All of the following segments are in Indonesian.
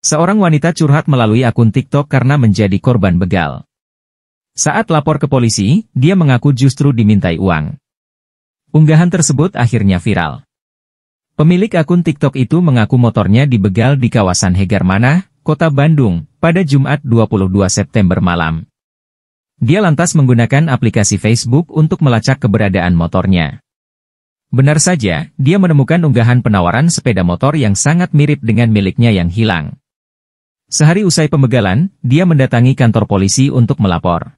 Seorang wanita curhat melalui akun TikTok karena menjadi korban begal. Saat lapor ke polisi, dia mengaku justru dimintai uang. Unggahan tersebut akhirnya viral. Pemilik akun TikTok itu mengaku motornya dibegal di kawasan Hegarmana, kota Bandung, pada Jumat 22 September malam. Dia lantas menggunakan aplikasi Facebook untuk melacak keberadaan motornya. Benar saja, dia menemukan unggahan penawaran sepeda motor yang sangat mirip dengan miliknya yang hilang. Sehari usai pembegalan, dia mendatangi kantor polisi untuk melapor.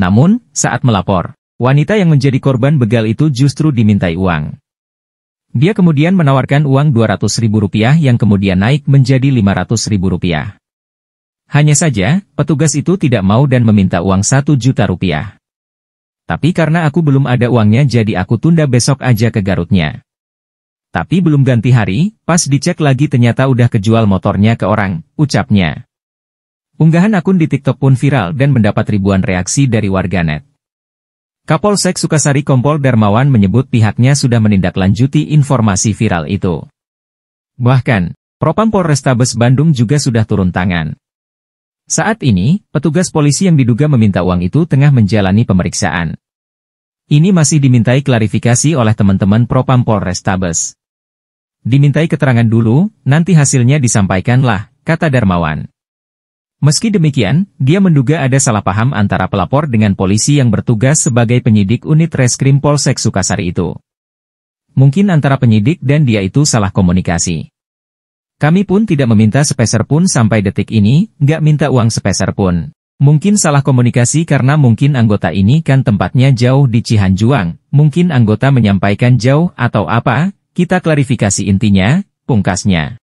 Namun, saat melapor, wanita yang menjadi korban begal itu justru dimintai uang. Dia kemudian menawarkan uang Rp200.000 yang kemudian naik menjadi Rp500.000. Hanya saja, petugas itu tidak mau dan meminta uang Rp1 juta rupiah. Tapi karena aku belum ada uangnya jadi aku tunda besok aja ke Garutnya. Tapi belum ganti hari, pas dicek lagi ternyata udah kejual motornya ke orang, ucapnya. Unggahan akun di TikTok pun viral dan mendapat ribuan reaksi dari warganet. Kapolsek Sukasari Kompol Darmawan menyebut pihaknya sudah menindaklanjuti informasi viral itu. Bahkan, Propam Polrestabes Bandung juga sudah turun tangan. Saat ini, petugas polisi yang diduga meminta uang itu tengah menjalani pemeriksaan. Ini masih dimintai klarifikasi oleh teman-teman Propam Polrestabes. Dimintai keterangan dulu, nanti hasilnya disampaikanlah, kata Darmawan. Meski demikian, dia menduga ada salah paham antara pelapor dengan polisi yang bertugas sebagai penyidik unit reskrim Polsek Sukasari itu. Mungkin antara penyidik dan dia itu salah komunikasi. Kami pun tidak meminta sepeser pun sampai detik ini, nggak minta uang sepeser pun. Mungkin salah komunikasi karena mungkin anggota ini kan tempatnya jauh di Cihanjuang, mungkin anggota menyampaikan jauh atau apa, kita klarifikasi intinya, pungkasnya.